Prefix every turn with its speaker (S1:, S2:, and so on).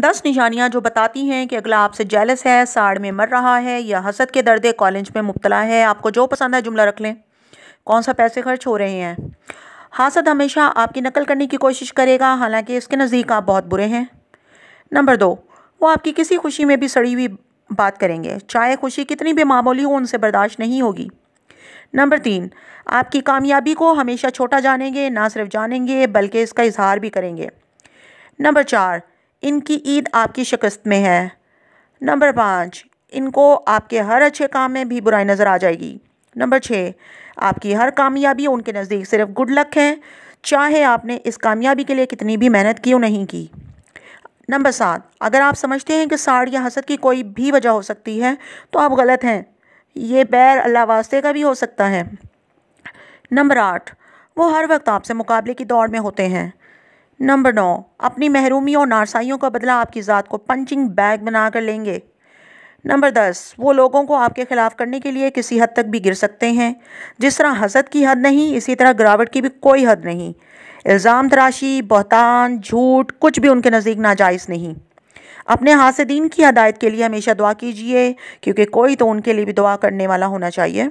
S1: दस निशानियाँ जो बताती हैं कि अगला आपसे जेलस है साड़ में मर रहा है या हसद के दर्दे कॉलेज में मुबतला है आपको जो पसंद है जुमला रख लें कौन सा पैसे खर्च हो रहे हैं हासद हमेशा आपकी नकल करने की कोशिश करेगा हालांकि इसके नज़दीक आप बहुत बुरे हैं नंबर दो वो आपकी किसी खुशी में भी सड़ी हुई बात करेंगे चाहे खुशी कितनी भी मामूली हो उनसे बर्दाश्त नहीं होगी नंबर तीन आपकी कामयाबी को हमेशा छोटा जानेंगे ना सिर्फ जानेंगे बल्कि इसका इजहार भी करेंगे नंबर चार इनकी ईद आपकी शिकस्त में है नंबर पाँच इनको आपके हर अच्छे काम में भी बुराई नज़र आ जाएगी नंबर छः आपकी हर कामयाबी उनके नज़दीक सिर्फ गुड लक है चाहे आपने इस कामयाबी के लिए कितनी भी मेहनत क्यों नहीं की नंबर सात अगर आप समझते हैं कि साड़ या हसद की कोई भी वजह हो सकती है तो आप गलत हैं ये बैर अल्लाह वास्ते का भी हो सकता है नंबर आठ वो हर वक्त आपसे मुकाबले की दौड़ में होते हैं नंबर नौ अपनी महरूमी और नारसाइयों का बदला आपकी ज़ात को पंचिंग बैग बना कर लेंगे नंबर दस वो लोगों को आपके ख़िलाफ़ करने के लिए किसी हद तक भी गिर सकते हैं जिस तरह हसद की हद नहीं इसी तरह गिरावट की भी कोई हद नहीं इल्ज़ाम तराशी बहतान झूठ कुछ भी उनके नज़दीक नाजायज़ नहीं अपने हासदीन की हदायत के लिए हमेशा दुआ कीजिए क्योंकि कोई तो उनके लिए भी दुआ करने वाला होना चाहिए